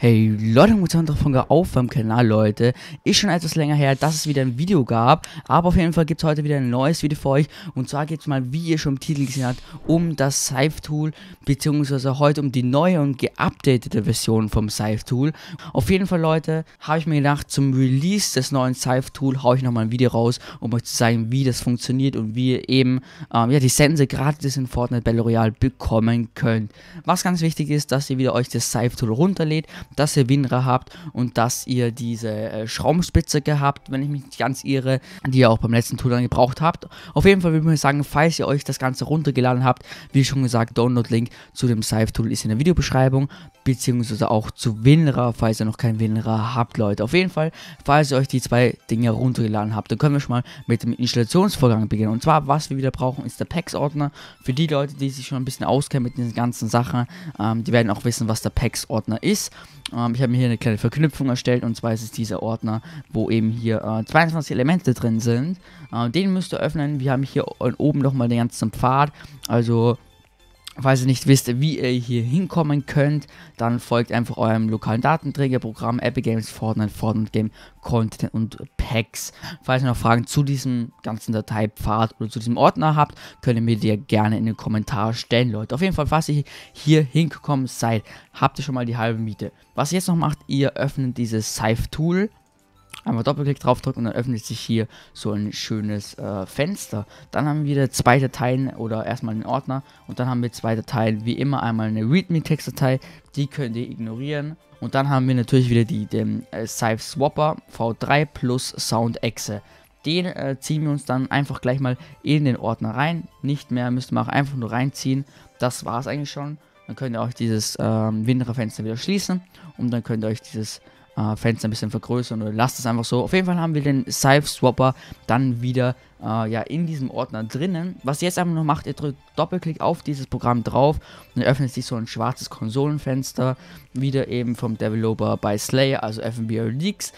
Hey Leute, guten Tag von auf beim Kanal, Leute. Ist schon etwas länger her, dass es wieder ein Video gab, aber auf jeden Fall gibt es heute wieder ein neues Video für euch. Und zwar geht es mal, wie ihr schon im Titel gesehen habt, um das Scythe-Tool, beziehungsweise heute um die neue und geupdatete Version vom Scythe-Tool. Auf jeden Fall, Leute, habe ich mir gedacht, zum Release des neuen Scythe-Tool haue ich nochmal ein Video raus, um euch zu zeigen, wie das funktioniert und wie ihr eben ähm, ja, die Sense gratis in Fortnite Battle Royale bekommen könnt. Was ganz wichtig ist, dass ihr wieder euch das Scythe-Tool runterlädt, dass ihr Winra habt und dass ihr diese äh, Schraubenspitze gehabt, wenn ich mich nicht ganz irre, die ihr auch beim letzten Tool dann gebraucht habt. Auf jeden Fall würde ich sagen, falls ihr euch das Ganze runtergeladen habt, wie schon gesagt, Download-Link zu dem Scythe-Tool ist in der Videobeschreibung, beziehungsweise auch zu Winra, falls ihr noch kein Winra habt, Leute. Auf jeden Fall, falls ihr euch die zwei Dinge runtergeladen habt, dann können wir schon mal mit dem Installationsvorgang beginnen. Und zwar, was wir wieder brauchen, ist der Packs-Ordner. Für die Leute, die sich schon ein bisschen auskennen mit diesen ganzen Sachen, ähm, die werden auch wissen, was der Packs-Ordner ist. Ähm, ich habe mir hier eine kleine Verknüpfung erstellt und zwar ist es dieser Ordner, wo eben hier äh, 22 Elemente drin sind. Äh, den müsst ihr öffnen. Wir haben hier oben nochmal den ganzen Pfad, also Falls ihr nicht wisst, wie ihr hier hinkommen könnt, dann folgt einfach eurem lokalen Datenträgerprogramm Epic Games, Fortnite, Fortnite Game, Content und Packs. Falls ihr noch Fragen zu diesem ganzen Dateipfad oder zu diesem Ordner habt, könnt ihr mir die gerne in den Kommentaren stellen, Leute. Auf jeden Fall, falls ihr hier hingekommen seid, habt ihr schon mal die halbe Miete. Was ihr jetzt noch macht, ihr öffnet dieses Scythe-Tool Einmal Doppelklick drauf drücken und dann öffnet sich hier so ein schönes äh, Fenster. Dann haben wir wieder zwei Dateien oder erstmal einen Ordner und dann haben wir zwei Dateien. Wie immer einmal eine README-Textdatei, die könnt ihr ignorieren. Und dann haben wir natürlich wieder die, den äh, Scythe Swapper V3 plus Soundexe. Den äh, ziehen wir uns dann einfach gleich mal in den Ordner rein. Nicht mehr, müsst ihr auch einfach nur reinziehen. Das war es eigentlich schon. Dann könnt ihr euch dieses äh, Fenster wieder schließen und dann könnt ihr euch dieses äh, Fenster ein bisschen vergrößern oder lasst es einfach so. Auf jeden Fall haben wir den Scythe Swapper dann wieder äh, ja, in diesem Ordner drinnen. Was ihr jetzt einfach noch macht, ihr drückt Doppelklick auf dieses Programm drauf und öffnet sich so ein schwarzes Konsolenfenster, wieder eben vom Developer bei Slayer, also FNBR Leaks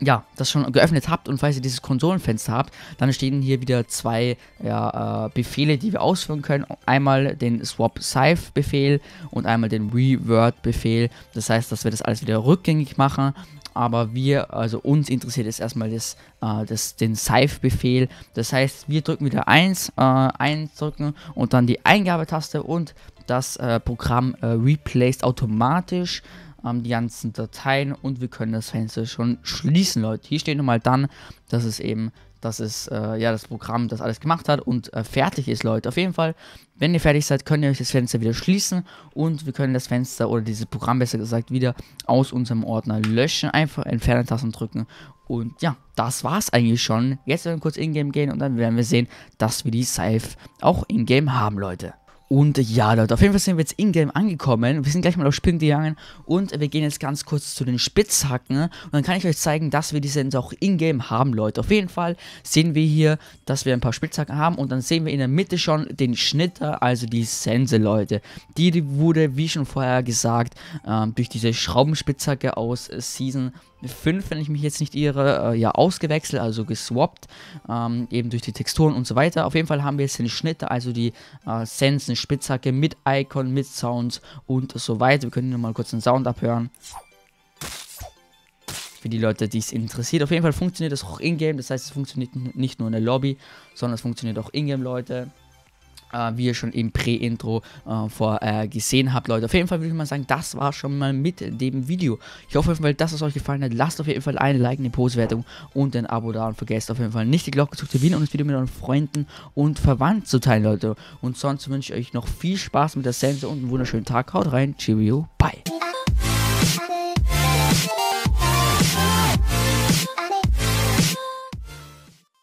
ja, das schon geöffnet habt und falls ihr dieses Konsolenfenster habt, dann stehen hier wieder zwei ja, äh, Befehle, die wir ausführen können. Einmal den Swap Scythe Befehl und einmal den Reword Befehl. Das heißt, dass wir das alles wieder rückgängig machen. Aber wir, also uns interessiert jetzt erstmal das, äh, das, den Scythe-Befehl. Das heißt, wir drücken wieder 1, äh, 1 drücken und dann die Eingabetaste und das äh, Programm äh, replaced automatisch ähm, die ganzen Dateien und wir können das Fenster schon schließen, Leute. Hier steht nochmal dann, dass es eben, dass es, äh, ja, das Programm das alles gemacht hat und äh, fertig ist, Leute. Auf jeden Fall, wenn ihr fertig seid, könnt ihr euch das Fenster wieder schließen und wir können das Fenster oder dieses Programm besser gesagt wieder aus unserem Ordner löschen. Einfach Entfernen-Tasten drücken und ja, das war's eigentlich schon. Jetzt werden wir kurz in-game gehen und dann werden wir sehen, dass wir die Safe auch in-game haben, Leute. Und ja, Leute, auf jeden Fall sind wir jetzt in-game angekommen. Wir sind gleich mal auf Spinnen gegangen und wir gehen jetzt ganz kurz zu den Spitzhacken. Und dann kann ich euch zeigen, dass wir die Sense auch in-game haben, Leute. Auf jeden Fall sehen wir hier, dass wir ein paar Spitzhacken haben und dann sehen wir in der Mitte schon den Schnitter, also die Sense, Leute. Die wurde, wie schon vorher gesagt, ähm, durch diese Schraubenspitzhacke aus Season 5, wenn ich mich jetzt nicht irre, äh, ja, ausgewechselt, also geswappt, ähm, eben durch die Texturen und so weiter. Auf jeden Fall haben wir jetzt den Schnitt, also die äh, Sensen Spitzhacke mit Icon, mit Sound und so weiter. Wir können hier mal kurz den Sound abhören. Für die Leute, die es interessiert. Auf jeden Fall funktioniert das auch in-game, das heißt, es funktioniert nicht nur in der Lobby, sondern es funktioniert auch in-game, Leute äh, wie ihr schon im pre intro äh, äh, gesehen habt, Leute. Auf jeden Fall würde ich mal sagen, das war schon mal mit dem Video. Ich hoffe auf jeden Fall, dass es euch gefallen hat. Lasst auf jeden Fall ein Like, eine Postwertung und ein Abo da und vergesst auf jeden Fall nicht die Glocke zu aktivieren und das Video mit euren Freunden und Verwandten zu teilen, Leute. Und sonst wünsche ich euch noch viel Spaß mit der Sense und einen wunderschönen Tag. Haut rein, cheerio, bye.